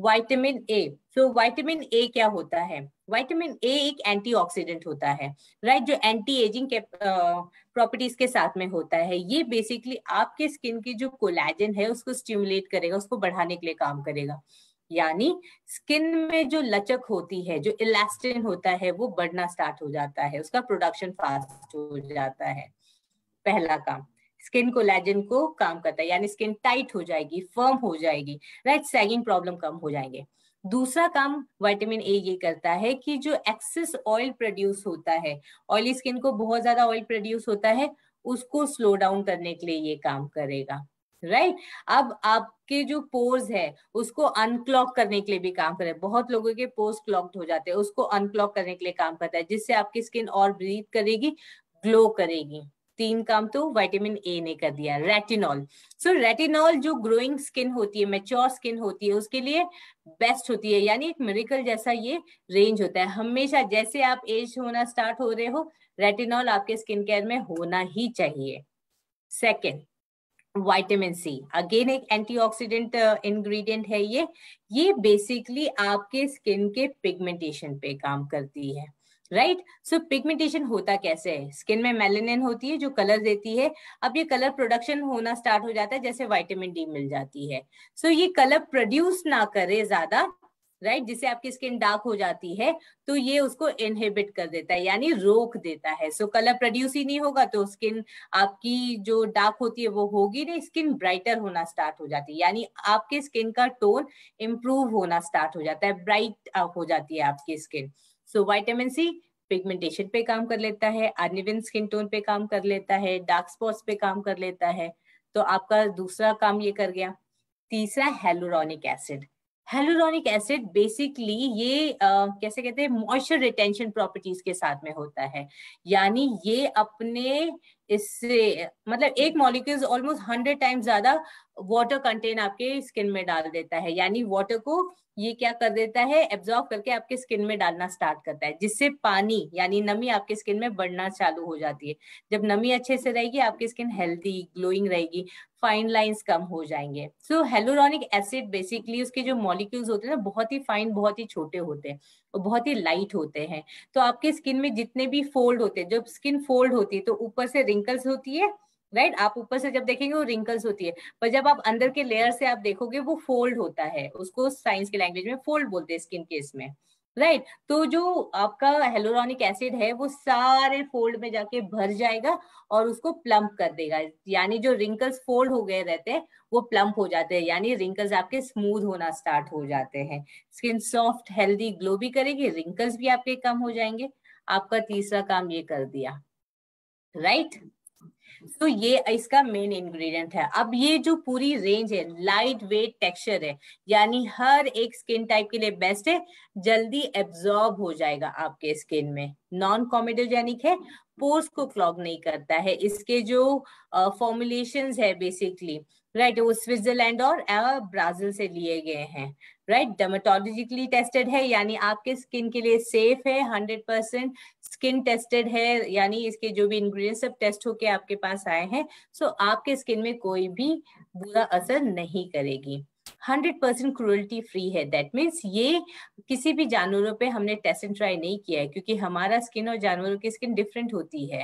vitamin A so vitamin A क्या होता है विटामिन ए एक एंटीऑक्सीडेंट होता है राइट जो एंटी एजिंग के प्रॉपर्टीज के साथ में होता है ये बेसिकली आपके स्किन की जो कोलेजन है उसको स्टिमुलेट करेगा उसको बढ़ाने के लिए काम करेगा यानी स्किन में जो लचक होती है जो इलास्टिन होता है वो बढ़ना स्टार्ट हो जाता है उसका प्रोडक्शन फास्ट हो जाता है पहला काम स्किन कोलैजन को काम करता है यानी स्किन टाइट हो जाएगी फर्म हो जाएगी राइट सैगिंग प्रॉब्लम कम हो जाएंगे दूसरा काम विटामिन ए ये करता है कि जो एक्सेस ऑयल प्रोड्यूस होता है ऑयली स्किन को बहुत ज्यादा ऑयल प्रोड्यूस होता है उसको स्लो डाउन करने के लिए ये काम करेगा राइट right? अब आपके जो पोर्स है उसको अनक्लॉक करने के लिए भी काम करे बहुत लोगों के पोर्स क्लॉक्ड हो जाते हैं उसको अनक्लॉक करने के लिए काम करता है जिससे आपकी स्किन और ब्रीथ करेगी ग्लो करेगी तीन काम तो विटामिन ए ने कर दिया रेटिनॉल सो रेटिनॉल जो ग्रोइंग स्किन होती है मेच्योर स्किन होती है उसके लिए बेस्ट होती है यानी एक मेरिकल जैसा ये रेंज होता है हमेशा जैसे आप एज होना स्टार्ट हो रहे हो रेटिनॉल आपके स्किन केयर में होना ही चाहिए सेकेंड वाइटामिन सी अगेन एक एंटीऑक्सीडेंट इंग्रेडिएंट uh, है ये ये बेसिकली आपके स्किन के पिगमेंटेशन पे काम करती है राइट सो पिगमेंटेशन होता कैसे है स्किन में मेलेनिन होती है जो कलर देती है अब ये कलर प्रोडक्शन होना स्टार्ट हो जाता है जैसे वाइटामिन डी मिल जाती है सो so, ये कलर प्रोड्यूस ना करे ज्यादा राइट right? जिसे आपकी स्किन डार्क हो जाती है तो ये उसको इनहिबिट कर देता है यानी रोक देता है सो कलर प्रोड्यूस ही नहीं होगा तो स्किन आपकी जो डार्क होती है वो होगी नहीं स्किन ब्राइटर होना स्टार्ट हो जाती है यानी आपके स्किन का टोन इम्प्रूव होना स्टार्ट हो जाता है ब्राइट हो जाती है आपकी skin so vitamin C pigmentation पे काम कर लेता है अनइवन स्किन टोन पे काम कर लेता है डार्क स्पॉट्स पे काम कर लेता है तो आपका दूसरा काम ये कर गया तीसरा hyaluronic acid hyaluronic acid basically ये आ, कैसे कहते हैं मॉइस्चर रिटेंशन प्रॉपर्टीज के साथ में होता है यानी ये अपने इससे मतलब एक मॉलिक्यूल ऑलमोस्ट हंड्रेड टाइम्स ज्यादा वाटर कंटेन आपके स्किन में डाल देता है यानी वाटर को ये क्या कर देता है एब्जॉर्ब करके आपके स्किन में डालना स्टार्ट करता है जिससे पानी यानी नमी आपके स्किन में बढ़ना चालू हो जाती है जब नमी अच्छे से रहेगी आपकी स्किन हेल्दी ग्लोइंग रहेगी फाइन लाइंस कम हो जाएंगे सो हेलोरॉनिक एसिड बेसिकली उसके जो मॉलिक्यूल्स होते हैं ना बहुत ही फाइन बहुत ही छोटे होते हैं और बहुत ही लाइट होते हैं तो आपके स्किन में जितने भी फोल्ड होते हैं जब स्किन फोल्ड होती है तो ऊपर से रिंकल्स होती है राइट right? आप ऊपर से जब देखेंगे वो रिंकल्स होती है पर जब आप अंदर के लेयर से आप देखोगे वो फोल्ड होता है उसको साइंस के लैंग्वेज में फोल्ड बोलते हैं स्किन केस में राइट right? तो जो आपका हेलोरॉनिक एसिड है वो सारे फोल्ड में जाके भर जाएगा और उसको प्लम्प कर देगा यानी जो रिंकल्स फोल्ड हो गए रहते हैं वो प्लम्प हो जाते हैं यानी रिंकल्स आपके स्मूथ होना स्टार्ट हो जाते हैं स्किन सॉफ्ट हेल्दी ग्लो भी करेगी रिंकल्स भी आपके कम हो जाएंगे आपका तीसरा काम ये कर दिया राइट right? तो ये इसका मेन इंग्रेडिएंट है अब ये जो पूरी रेंज है लाइट वेट टेक्सचर है यानी हर एक स्किन टाइप के लिए बेस्ट है जल्दी एब्जॉर्ब हो जाएगा आपके स्किन में नॉन कॉमेडोजेनिक है पोर्स को क्लॉग नहीं करता है इसके जो फॉर्मुलेशन uh, है बेसिकली राइट right, वो स्विट्जरलैंड और ब्राजील से लिए गए हैं राइट डर्माटोलॉजिकली टेस्टेड है यानी आपके स्किन के लिए सेफ है हंड्रेड परसेंट स्किन टेस्टेड है यानी इसके जो भी इंग्रेडिएंट्स सब टेस्ट होके आपके पास आए हैं सो so आपके स्किन में कोई भी बुरा असर नहीं करेगी हंड्रेड परसेंट क्रूअल्टी फ्री है दैट मीन्स ये किसी भी जानवरों पे हमने टेस्ट एंड ट्राई नहीं किया है क्योंकि हमारा स्किन और जानवरों की स्किन डिफरेंट होती है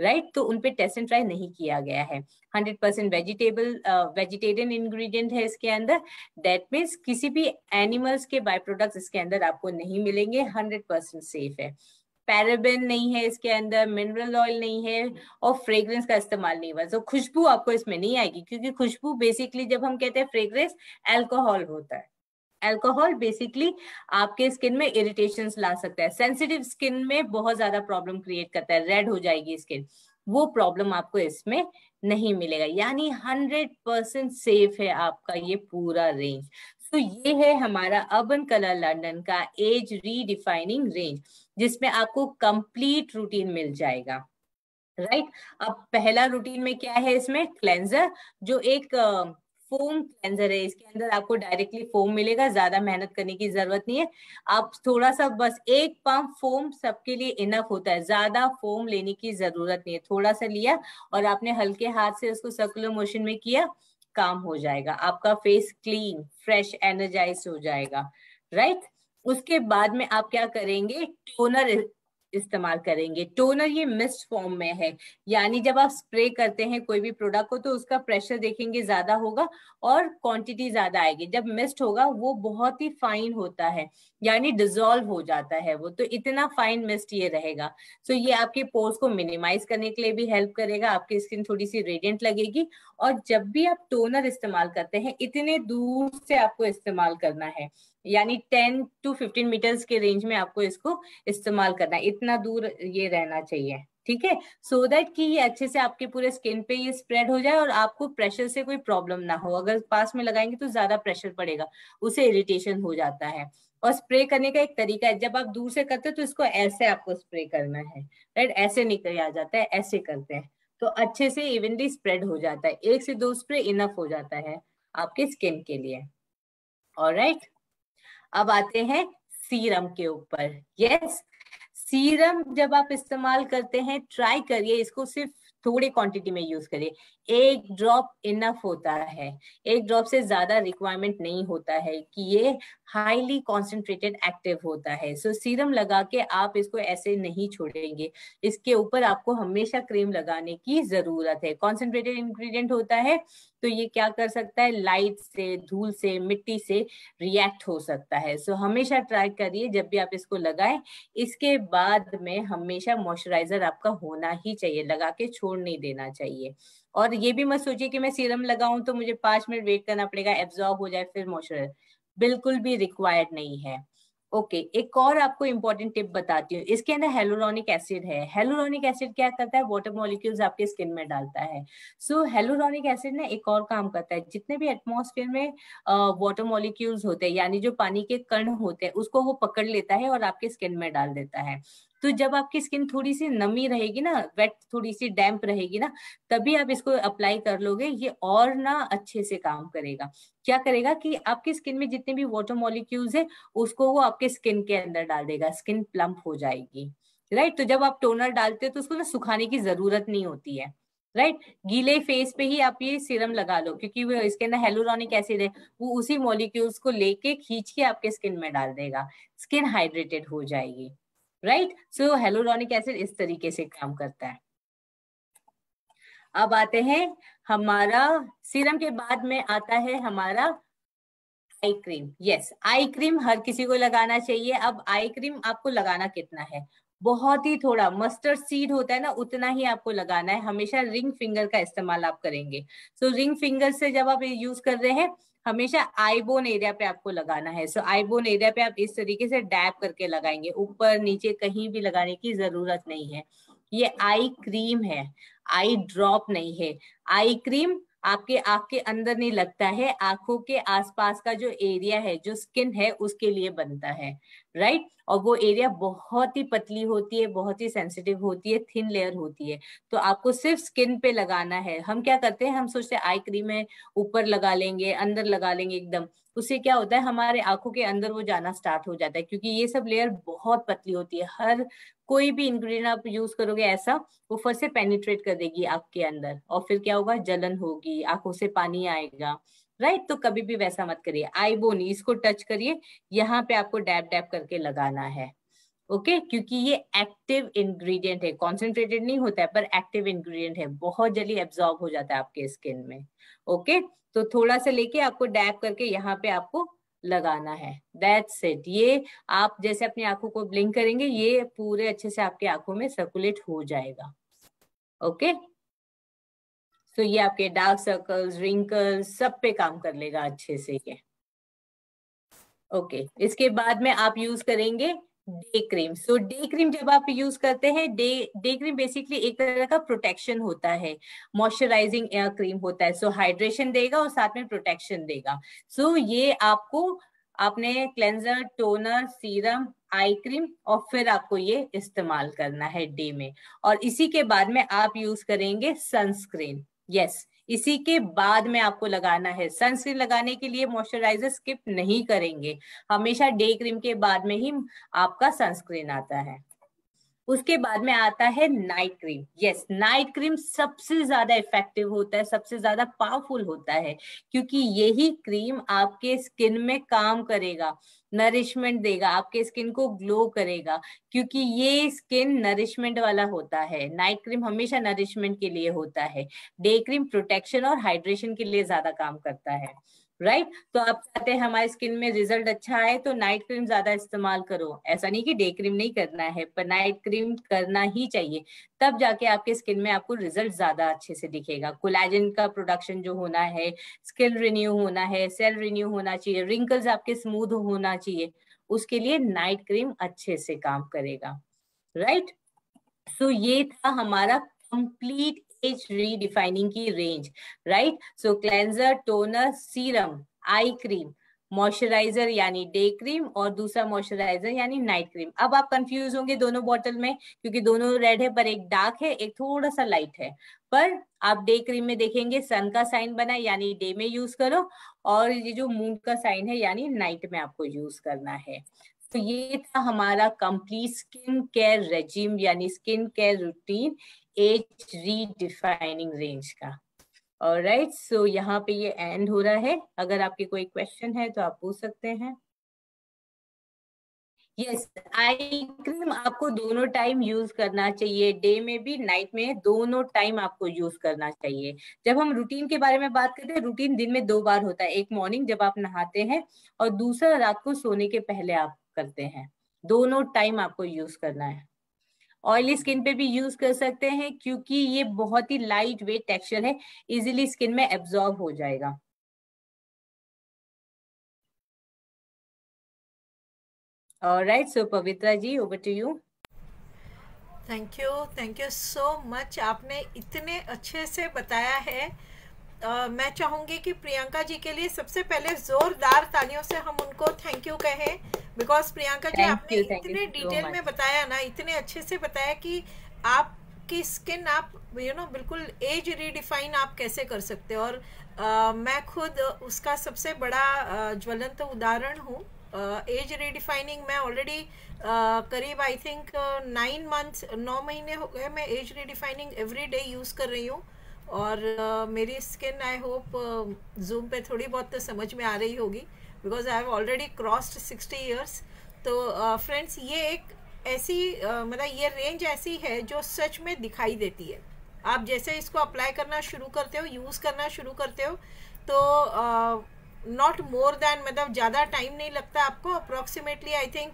राइट right? तो उनपे टेस्ट एंड ट्राई नहीं किया गया है hundred percent vegetable vegetarian ingredient है इसके अंदर दैट मीन्स किसी भी एनिमल्स के बाय प्रोडक्ट्स इसके अंदर आपको नहीं मिलेंगे हंड्रेड परसेंट सेफ है पैराबिन नहीं है इसके अंदर मिनरल ऑयल नहीं है और फ्रेग्रेंस का इस्तेमाल नहीं हुआ तो खुशबू आपको इसमें नहीं आएगी क्योंकि खुशबू बेसिकली जब हम कहते हैं फ्रेग्रेंस एल्कोहल होता है एल्कोहल बेसिकली आपके स्किन में इरिटेशन ला सकता है सेंसिटिव स्किन में बहुत ज्यादा प्रॉब्लम क्रिएट करता है रेड हो जाएगी स्किन वो प्रॉब्लम आपको इसमें नहीं मिलेगा यानी हंड्रेड परसेंट सेफ है आपका ये पूरा रेंज तो ये है हमारा अर्बन कलर लंडन का एज रीडिफाइनिंग रेंज जिसमें आपको कंप्लीट रूटीन मिल जाएगा राइट right? अब पहला रूटीन में क्या है इसमें क्लेंजर जो एक फोम क्लेंजर है इसके अंदर आपको डायरेक्टली फोम मिलेगा ज्यादा मेहनत करने की जरूरत नहीं है आप थोड़ा सा बस एक पंप फोम सबके लिए इनफ होता है ज्यादा फोम लेने की जरूरत नहीं है थोड़ा सा लिया और आपने हल्के हाथ से उसको सर्कुलर मोशन में किया काम हो जाएगा आपका फेस क्लीन फ्रेश एनर्जाइज हो जाएगा राइट right? उसके बाद में आप क्या करेंगे टोनर इस्तेमाल करेंगे टोनर ये मिस्ट फॉर्म में है यानी जब आप स्प्रे करते हैं कोई भी प्रोडक्ट को तो उसका प्रेशर देखेंगे ज्यादा होगा और क्वांटिटी ज्यादा आएगी जब मिस्ट होगा वो बहुत ही फाइन होता है यानी डिजोल्व हो जाता है वो तो इतना फाइन मिस्ट ये रहेगा सो ये आपके पोर्स को मिनिमाइज करने के लिए भी हेल्प करेगा आपकी स्किन थोड़ी सी रेडियंट लगेगी और जब भी आप टोनर इस्तेमाल करते हैं इतने दूर से आपको इस्तेमाल करना है यानी 10 टू 15 मीटर्स के रेंज में आपको इसको इस्तेमाल करना है इतना दूर ये रहना चाहिए ठीक है सो दैट कि ये अच्छे से आपके पूरे स्किन पे ये स्प्रेड हो जाए और आपको प्रेशर से कोई प्रॉब्लम ना हो अगर पास में लगाएंगे तो ज्यादा प्रेशर पड़ेगा उसे इरिटेशन हो जाता है और स्प्रे करने का एक तरीका है जब आप दूर से करते हो तो इसको ऐसे आपको स्प्रे करना है राइट ऐसे निकल आ जाता है ऐसे करते हैं तो अच्छे से इवनली स्प्रेड हो जाता है एक से दो स्प्रे इनफ हो जाता है आपके स्किन के लिए और राइट right? अब आते हैं सीरम के ऊपर यस सीरम जब आप इस्तेमाल करते हैं ट्राई करिए इसको सिर्फ थोड़े क्वांटिटी में यूज करिए एक ड्रॉप इनफ होता है एक ड्रॉप से ज्यादा रिक्वायरमेंट नहीं होता है कि ये हाईली कॉन्सेंट्रेटेड एक्टिव होता है सो so, सीरम लगा के आप इसको ऐसे नहीं छोड़ेंगे इसके ऊपर आपको हमेशा क्रीम लगाने की जरूरत है कॉन्सेंट्रेटेड इंग्रेडिएंट होता है तो ये क्या कर सकता है लाइट से धूल से मिट्टी से रिएक्ट हो सकता है सो so, हमेशा ट्राई करिए जब भी आप इसको लगाएं इसके बाद में हमेशा मॉइस्चराइजर आपका होना ही चाहिए लगा के छोड़ नहीं देना चाहिए और ये भी मत सोचिए कि मैं सीरम लगाऊं तो मुझे पांच मिनट वेट करना पड़ेगा एब्जॉर्ब हो जाए फिर मॉइस्चराइजर बिल्कुल भी रिक्वायर्ड नहीं है ओके okay, एक और आपको इंपॉर्टेंट टिप बताती हूँ इसके अंदर हेलोरॉनिक एसिड है हेलोरॉनिक एसिड क्या करता है वाटर मॉलिक्यूल्स आपके स्किन में डालता है सो हेलोरॉनिक एसिड ना एक और काम करता है जितने भी एटमॉस्फेयर में वाटर uh, मॉलिक्यूल्स होते हैं यानी जो पानी के कण होते हैं उसको वो पकड़ लेता है और आपके स्किन में डाल देता है तो जब आपकी स्किन थोड़ी सी नमी रहेगी ना वेट थोड़ी सी डैम्प रहेगी ना तभी आप इसको अप्लाई कर लोगे ये और ना अच्छे से काम करेगा क्या करेगा कि आपकी स्किन में जितने भी वाटर मॉलिक्यूल्स है उसको वो आपके स्किन के अंदर डाल देगा स्किन प्लम्प हो जाएगी राइट तो जब आप टोनर डालते हो तो उसको ना सुखाने की जरूरत नहीं होती है राइट गीले फेस पे ही आप ये सीरम लगा लो क्योंकि वो इसके अंदर हेलोरॉनिक एसिड है वो उसी मॉलिक्यूल्स को लेके खींच के आपके स्किन में डाल देगा स्किन हाइड्रेटेड हो जाएगी राइट सो हेलोरॉनिक एसिड इस तरीके से काम करता है अब आते हैं हमारा सीरम के बाद में आता है हमारा eye cream yes eye cream हर किसी को लगाना चाहिए अब आई क्रीम आपको लगाना कितना है बहुत ही थोड़ा मस्टर्ड सीड होता है ना उतना ही आपको लगाना है हमेशा रिंग फिंगर का इस्तेमाल आप करेंगे सो so, रिंग फिंगर से जब आप यूज कर रहे हैं हमेशा आईबोन एरिया पे आपको लगाना है सो आईबोन एरिया पे आप इस तरीके से डैप करके लगाएंगे ऊपर नीचे कहीं भी लगाने की जरूरत नहीं है ये आई क्रीम है आई ड्रॉप नहीं है आई क्रीम आपके आंख के अंदर नहीं लगता है आंखों के आसपास का जो एरिया है जो स्किन है उसके लिए बनता है राइट right? और वो एरिया बहुत ही पतली होती है बहुत ही सेंसिटिव होती है थिन लेयर होती है तो आपको सिर्फ स्किन पे लगाना है हम क्या करते हैं हम सोचते हैं आई क्रीम है ऊपर लगा लेंगे अंदर लगा लेंगे एकदम उससे क्या होता है हमारे आंखों के अंदर वो जाना स्टार्ट हो जाता है क्योंकि ये सब लेयर बहुत पतली होती है हर कोई भी इनग्रीडियंट आप यूज करोगे ऐसा वो फिर से पेनिट्रेट कर देगी आंख के अंदर और फिर क्या होगा जलन होगी आंखों से पानी आएगा राइट तो कभी भी वैसा मत करिए आई बोन इसको टच करिए यहाँ पे आपको डैप डैप करके लगाना है ओके okay? क्योंकि ये एक्टिव इंग्रेडिएंट है कॉन्सेंट्रेटेड नहीं होता है पर एक्टिव इंग्रेडिएंट है बहुत जल्दी एब्जॉर्ब हो जाता है आपके स्किन में ओके okay? तो थोड़ा सा लेके आपको डैप करके यहाँ पे आपको लगाना है दैट्स इट ये आप जैसे अपनी आंखों को ब्लिंक करेंगे ये पूरे अच्छे से आपकी आंखों में सर्कुलेट हो जाएगा ओके सो ये आपके डार्क सर्कल्स रिंकल्स सब पे काम कर लेगा अच्छे से ये ओके okay. इसके बाद में आप यूज करेंगे day cream so day cream जब आप यूज करते हैं डे डे क्रीम बेसिकली एक तरह का प्रोटेक्शन होता है मॉइस्चराइजिंग एयर क्रीम होता है सो so, हाइड्रेशन देगा और साथ में प्रोटेक्शन देगा सो so, ये आपको आपने cleanser toner serum eye cream और फिर आपको ये इस्तेमाल करना है डे में और इसी के बाद में आप यूज करेंगे सनस्क्रीन यस yes, इसी के बाद में आपको लगाना है सनस्क्रीन लगाने के लिए मॉइस्चराइजर स्किप नहीं करेंगे हमेशा डे क्रीम के बाद में ही आपका सनस्क्रीन आता है उसके बाद में आता है night cream yes night cream सबसे ज्यादा इफेक्टिव होता है सबसे ज्यादा पावरफुल होता है क्योंकि यही क्रीम आपके स्किन में काम करेगा नरिशमेंट देगा आपके स्किन को ग्लो करेगा क्योंकि ये स्किन नरिशमेंट वाला होता है नाइट क्रीम हमेशा नरिशमेंट के लिए होता है डे क्रीम प्रोटेक्शन और हाइड्रेशन के लिए ज्यादा काम करता है राइट right? तो आप चाहते हैं हमारे स्किन में रिजल्ट अच्छा आए तो नाइट क्रीम ज्यादा इस्तेमाल करो ऐसा नहीं कि डे क्रीम नहीं करना है पर नाइट क्रीम करना ही चाहिए तब जाके आपके स्किन में आपको रिजल्ट ज्यादा अच्छे से दिखेगा कोलाजन का प्रोडक्शन जो होना है स्किन रिन्यू होना है सेल रिन्यू होना चाहिए रिंकल्स आपके स्मूथ होना चाहिए उसके लिए नाइट क्रीम अच्छे से काम करेगा राइट right? सो so, ये था हमारा कंप्लीट एज रीडिफाइनिंग की range right so cleanser toner serum eye cream moisturiser यानी डे क्रीम और दूसरा मॉइस्चराइजर यानी नाइट क्रीम अब आप कंफ्यूज होंगे दोनों बॉटल में क्योंकि दोनों रेड है पर एक डार्क है एक थोड़ा सा लाइट है पर आप डे क्रीम में देखेंगे सन का साइन बना यानी डे में यूज करो और ये जो मून का साइन है यानी नाइट में आपको यूज करना है तो ये था हमारा कंप्लीट स्किन केयर रेजिम यानी skin care routine age redefining range का और राइट सो यहाँ पे ये एंड हो रहा है अगर आपके कोई क्वेश्चन है तो आप पूछ सकते हैं यस आई क्रीम आपको दोनों टाइम यूज करना चाहिए डे में भी नाइट में दोनों टाइम आपको यूज करना चाहिए जब हम रूटीन के बारे में बात करते हैं रूटीन दिन में दो बार होता है एक मॉर्निंग जब आप नहाते हैं और दूसरा रात को सोने के पहले आप करते हैं दोनों टाइम आपको यूज करना है ऑयली स्किन पे भी यूज कर सकते हैं क्योंकि ये बहुत ही लाइट वेट टेक्सचर है इजिली स्किन में एब्जॉर्ब हो जाएगा right so Pavitra ji over to you thank you thank you so much आपने इतने अच्छे से बताया है आ, मैं चाहूंगी कि प्रियंका जी के लिए सबसे पहले जोरदार तालियों से हम उनको थैंक यू कहें बिकॉज प्रियंका जी आपने you, इतने डिटेल में बताया ना इतने अच्छे से बताया कि आप की स्किन आप यू you नो know, बिल्कुल एज रिडिफाइन आप कैसे कर सकते हो और आ, मैं खुद उसका सबसे बड़ा ज्वलंत उदाहरण हूँ एज रिडिफाइनिंग मैं ऑलरेडी करीब आई थिंक नाइन मंथ नौ महीने हो गए मैं age redefining every day use कर रही हूँ और uh, मेरी स्किन आई होप जूम पे थोड़ी बहुत तो समझ में आ रही होगी because I have already crossed sixty years तो फ्रेंड्स uh, ये एक ऐसी uh, मतलब ये रेंज ऐसी है जो सच में दिखाई देती है आप जैसे इसको अप्लाई करना शुरू करते हो यूज़ करना शुरू करते हो तो नॉट मोर देन मतलब ज़्यादा टाइम नहीं लगता आपको approximately I think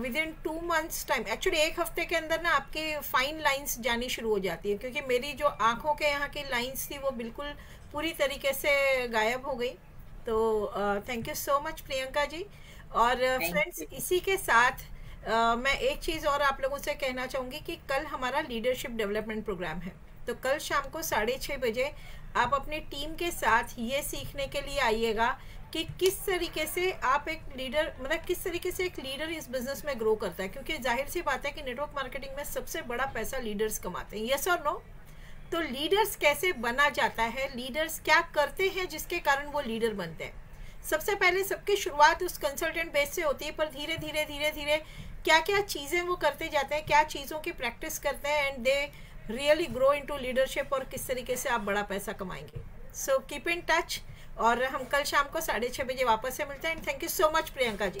within two months time actually एक हफ्ते के अंदर ना आपकी फाइन लाइन्स जानी शुरू हो जाती है क्योंकि मेरी जो आँखों के यहाँ की लाइन्स थी वो बिल्कुल पूरी तरीके से गायब हो गई तो thank you so much Priyanka ji और फ्रेंड्स uh, इसी के साथ uh, मैं एक चीज़ और आप लोगों से कहना चाहूँगी कि कल हमारा लीडरशिप डेवलपमेंट प्रोग्राम है तो कल शाम को साढ़े छः बजे आप अपने टीम के साथ ये सीखने के लिए आइएगा कि किस तरीके से आप एक लीडर मतलब किस तरीके से एक लीडर इस बिजनेस में ग्रो करता है क्योंकि जाहिर सी बात है कि नेटवर्क मार्केटिंग में सबसे बड़ा पैसा लीडर्स कमाते हैं यस और नो तो लीडर्स कैसे बना जाता है लीडर्स क्या करते हैं जिसके कारण वो लीडर बनते हैं सबसे पहले सबकी शुरुआत उस कंसल्टेंट बेस से होती है पर धीरे धीरे धीरे धीरे क्या क्या चीज़ें वो करते जाते हैं क्या चीज़ों की प्रैक्टिस करते हैं and they really grow into leadership और किस तरीके से आप बड़ा पैसा कमाएंगे सो कीप इन टच और हम कल शाम को साढ़े छः बजे वापस से मिलते हैं thank you so much Priyanka ji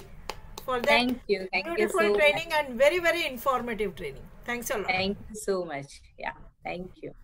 for that beautiful training and very very informative training thanks thank you so much yeah thank you